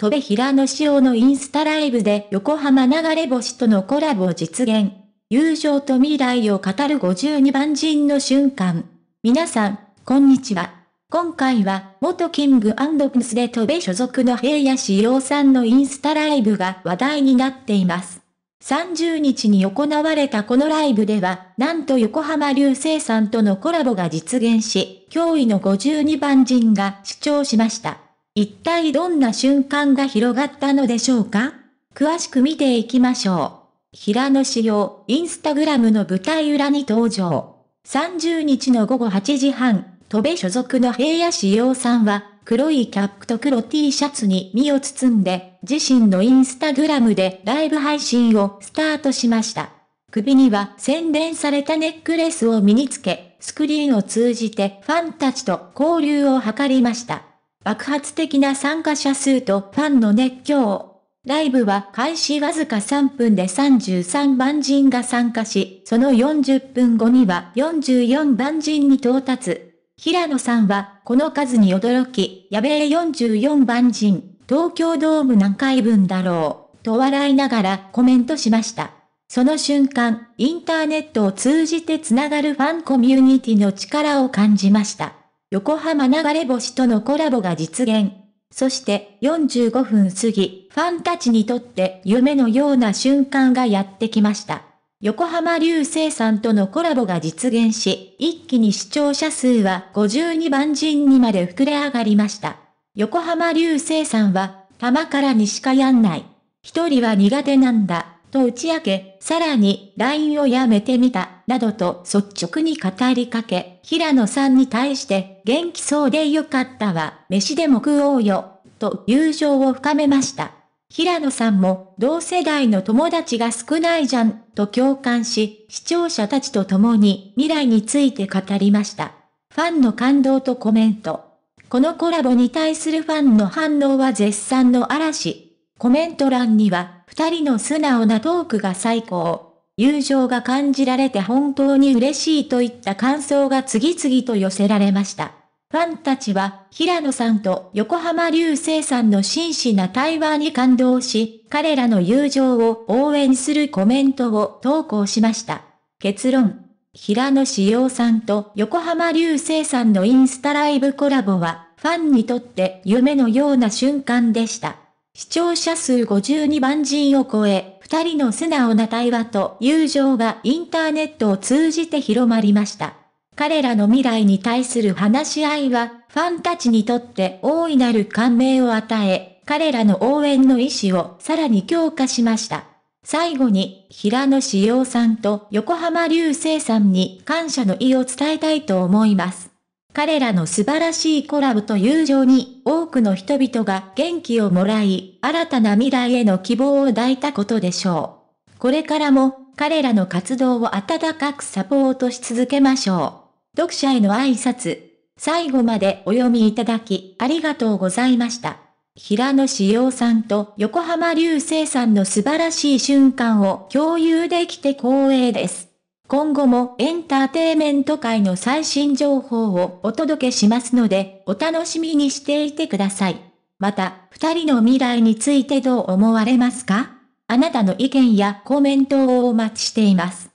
戸部平野仕様のインスタライブで横浜流れ星とのコラボを実現。友情と未来を語る52番人の瞬間。皆さん、こんにちは。今回は、元キングクスで戸部所属の平野紫耀さんのインスタライブが話題になっています。30日に行われたこのライブでは、なんと横浜流星さんとのコラボが実現し、驚異の52番人が視聴しました。一体どんな瞬間が広がったのでしょうか詳しく見ていきましょう。平野紫耀、インスタグラムの舞台裏に登場。30日の午後8時半、戸部所属の平野紫耀さんは、黒いキャップと黒 T シャツに身を包んで、自身のインスタグラムでライブ配信をスタートしました。首には洗練されたネックレスを身につけ、スクリーンを通じてファンたちと交流を図りました。爆発的な参加者数とファンの熱狂。ライブは開始わずか3分で33万人が参加し、その40分後には44万人に到達。平野さんは、この数に驚き、やべえ44万人、東京ドーム何回分だろう、と笑いながらコメントしました。その瞬間、インターネットを通じてつながるファンコミュニティの力を感じました。横浜流れ星とのコラボが実現。そして45分過ぎ、ファンたちにとって夢のような瞬間がやってきました。横浜流星さんとのコラボが実現し、一気に視聴者数は52万人にまで膨れ上がりました。横浜流星さんは、玉からにしかやんない。一人は苦手なんだ、と打ち明け、さらに、LINE をやめてみた、などと率直に語りかけ、平野さんに対して元気そうでよかったわ、飯でも食おうよ、と友情を深めました。平野さんも、同世代の友達が少ないじゃん、と共感し、視聴者たちと共に未来について語りました。ファンの感動とコメント。このコラボに対するファンの反応は絶賛の嵐。コメント欄には、二人の素直なトークが最高。友情が感じられて本当に嬉しいといった感想が次々と寄せられました。ファンたちは、平野さんと横浜流星さんの真摯な対話に感動し、彼らの友情を応援するコメントを投稿しました。結論。平野志陽さんと横浜流星さんのインスタライブコラボは、ファンにとって夢のような瞬間でした。視聴者数52万人を超え、二人の素直な対話と友情がインターネットを通じて広まりました。彼らの未来に対する話し合いは、ファンたちにとって大いなる感銘を与え、彼らの応援の意思をさらに強化しました。最後に、平野志陽さんと横浜流星さんに感謝の意を伝えたいと思います。彼らの素晴らしいコラボと友情に多くの人々が元気をもらい、新たな未来への希望を抱いたことでしょう。これからも彼らの活動を温かくサポートし続けましょう。読者への挨拶。最後までお読みいただき、ありがとうございました。平野志陽さんと横浜流星さんの素晴らしい瞬間を共有できて光栄です。今後もエンターテイメント界の最新情報をお届けしますので、お楽しみにしていてください。また、二人の未来についてどう思われますかあなたの意見やコメントをお待ちしています。